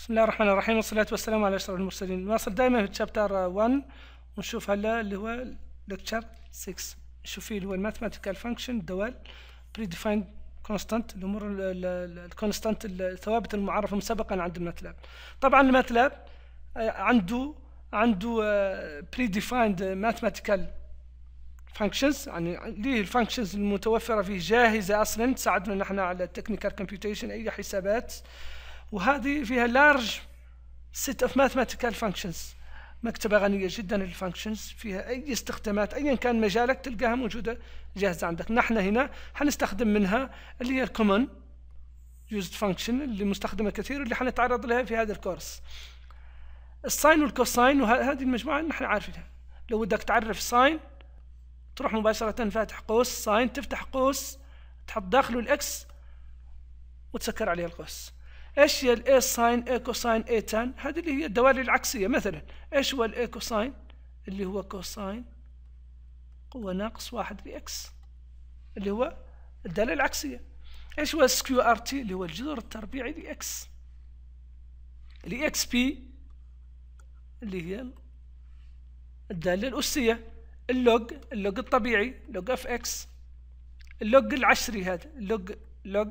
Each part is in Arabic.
بسم الله الرحمن الرحيم والصلاة والسلام على أشرف المرسلين نواصل دائما في تشابتر 1 ونشوف هلا اللي هو لكتشر 6 نشوف فيه اللي هو الماثماتيكال فانكشن الدوال بري ديفايند كونستانت الامور الكونستانت الثوابت المعرفه مسبقا عند الماتلاب طبعا الماتلاب آه، عنده عنده بري ديفايند ماثماتيكال فانكشنز يعني ليه الفانكشنز المتوفره فيه جاهزه اصلا تساعدنا نحن على التكنيكال كومبيوتيشن اي حسابات وهذه فيها لارج سيت اوف ماثيماتيكال فانكشنز مكتبة غنية جدا للفانكشنز فيها أي استخدامات أيا كان مجالك تلقاها موجودة جاهزة عندك نحن هنا حنستخدم منها اللي هي الكومن يوزد فانكشن اللي مستخدمة كثير اللي حنتعرض لها في هذا الكورس الساين والكوساين وهذه المجموعة نحن عارفينها لو بدك تعرف ساين تروح مباشرة فاتح قوس ساين تفتح قوس تحط داخله الاكس وتسكر عليه القوس ايش هي الاي ساين اي كوساين اي تان هذه اللي هي الدوالي العكسيه مثلا ايش هو الاي كوساين اللي هو كوساين قوه ناقص واحد في اكس اللي هو الداله العكسيه ايش هو اس كيو ار تي اللي هو الجذر التربيعي لاكس اكس بي اللي هي الداله الاسيه اللوج اللوج الطبيعي لوج اف اكس اللوج العشري هذا اللوج لوج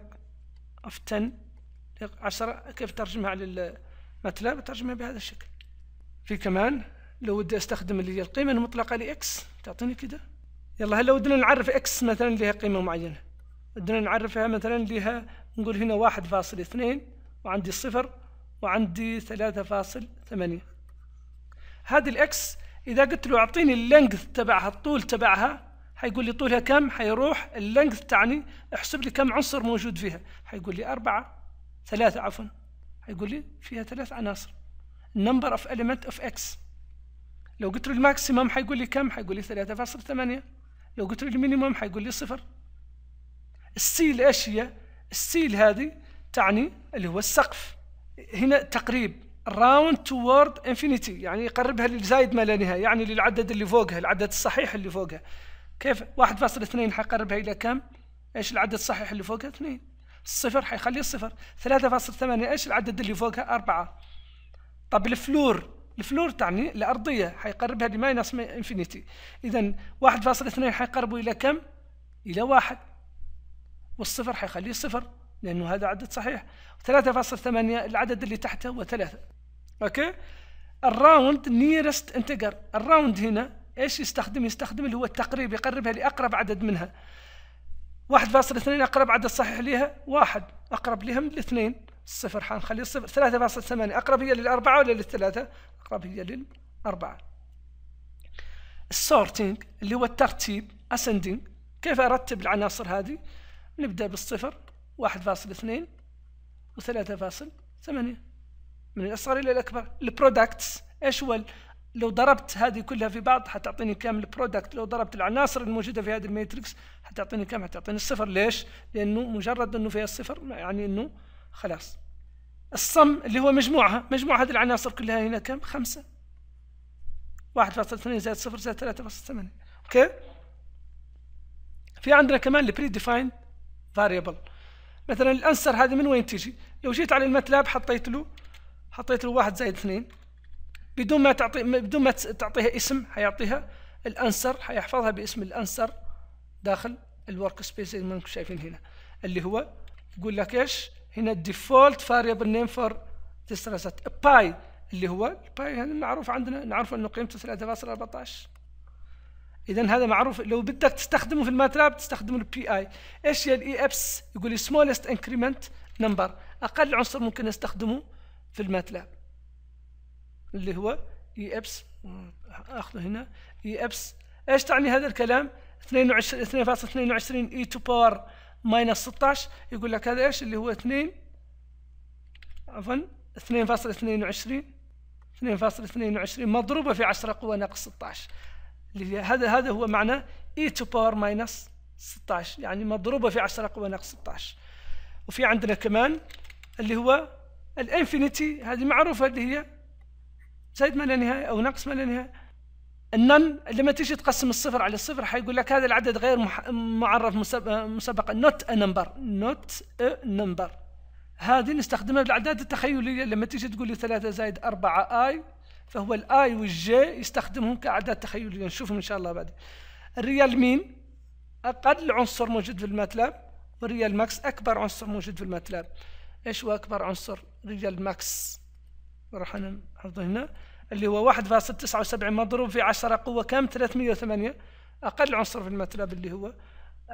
اوف 10 عشرة كيف ترجمها على الماتلاب ترجمها بهذا الشكل في كمان لو ودي استخدم اللي هي القيمه المطلقه لاكس تعطيني كده يلا هلا ودنا نعرف اكس مثلا لها قيمه معينه ودنا نعرفها مثلا لها نقول هنا واحد فاصل اثنين وعندي صفر وعندي ثلاثة فاصل ثمانية هذه الاكس اذا قلت له اعطيني اللينث تبعها الطول تبعها حيقول لي طولها كم حيروح اللينث تعني احسب لي كم عنصر موجود فيها حيقول لي أربعة ثلاثة عفوا هيقول لي فيها ثلاث عناصر number of element of x لو قلت له الماكسيمم هيقول لي كم هيقول لي 3.8 لو قلت له المينيمم هيقول لي صفر السيل ايش هي السيل هذه تعني اللي هو السقف هنا تقريب راوند توورد انفينيتي يعني يقربها للزايد ما لا نهايه يعني للعدد اللي فوقها العدد الصحيح اللي فوقها كيف 1.2 حقربها الى كم ايش العدد الصحيح اللي فوقها 2 صفر حيخليه صفر 3.8 ايش العدد اللي فوقها 4 طب الفلور الفلور تعني الارضيه حيقربها لماينس انفينيتي اذا 1.2 حيقربوا الى كم الى واحد والصفر حيخليه صفر لانه هذا عدد صحيح 3.8 العدد اللي تحته هو 3 اوكي الراوند نيرست انتجر الراوند هنا ايش يستخدم يستخدم اللي هو التقريب يقربها لاقرب عدد منها واحد فاصل اثنين أقرب عدد صحيح ليها واحد أقرب لهم الاثنين الصفر حنخليه صفر ثلاثة فاصل ثمانية أقرب هي للأربعة ولا للثلاثة أقرب هي للأربعة السورتينج اللي هو الترتيب أسندينج كيف أرتب العناصر هذه نبدأ بالصفر واحد فاصل اثنين وثلاثة فاصل ثمانية من الأصغر إلى الأكبر البرودكتس إيش هو لو ضربت هذه كلها في بعض حتعطيني كم البرودكت لو ضربت العناصر الموجوده في هذه الماتريكس حتعطيني كم حتعطيني الصفر ليش لانه مجرد انه فيها الصفر يعني انه خلاص الصم اللي هو مجموعها مجموع هذه العناصر كلها هنا كم خمسة واحد فاصل اثنين زائد صفر زائد ثلاثة فاصل ثمانية اوكي في عندنا كمان البري ديفاين فاريبل مثلا الانسر هذه من وين تيجي لو جيت على الماتلاب حطيت له حطيت له واحد زائد اثنين بدون ما تعطي بدون ما تعطيها اسم حيعطيها الانسر حيحفظها باسم الانسر داخل الورك سبيس زي ما انتم شايفين هنا اللي هو يقول لك ايش هنا الديفولت فاريبل نيم فور ديسترسات باي اللي هو باي هذا معروف عندنا نعرف انه قيمته 3.14 اذا هذا معروف لو بدك تستخدمه في الماتلاب تستخدم البي اي ايش هي الاي ابس e يقول سمولست انكريمنت نمبر اقل عنصر ممكن نستخدمه في الماتلاب اللي هو اي e ابس اخذه هنا اي e ابس ايش تعني هذا الكلام 22 2.22 اي تو باور ماينس 16 يقول لك هذا ايش اللي هو 2 عفوا 2.22 2.22 مضروبة في 10 قوة ناقص 16 اللي هذا هذا هو معنى اي تو باور ماينس 16 يعني مضروبة في 10 قوة ناقص 16 وفي عندنا كمان اللي هو الانفينيتي هذه معروفة اللي هي زائد ما لا نهايه او نقص ما لا نهايه النن لما تيجي تقسم الصفر على الصفر حيقول لك هذا العدد غير معرف مسبقا نوت ا نمبر نوت ا نمبر هذه نستخدمها بالاعداد التخيليه لما تيجي تقول لي 3 زائد 4 اي فهو الاي والجي يستخدمهم كاعداد تخيليه نشوفهم ان شاء الله بعد الريال مين اقل عنصر موجود في الماتلاب والريال ماكس اكبر عنصر موجود في الماتلاب ايش هو اكبر عنصر ريال ماكس راح انا هنا اللي هو 1.79 مضروب في 10 قوة كم 308 أقل عنصر في المتلب اللي هو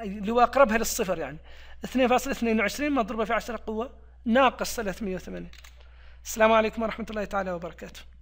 اللي هو أقربها للصفر يعني 2.22 مضروبة في 10 قوة ناقص 308 السلام عليكم ورحمة الله تعالى وبركاته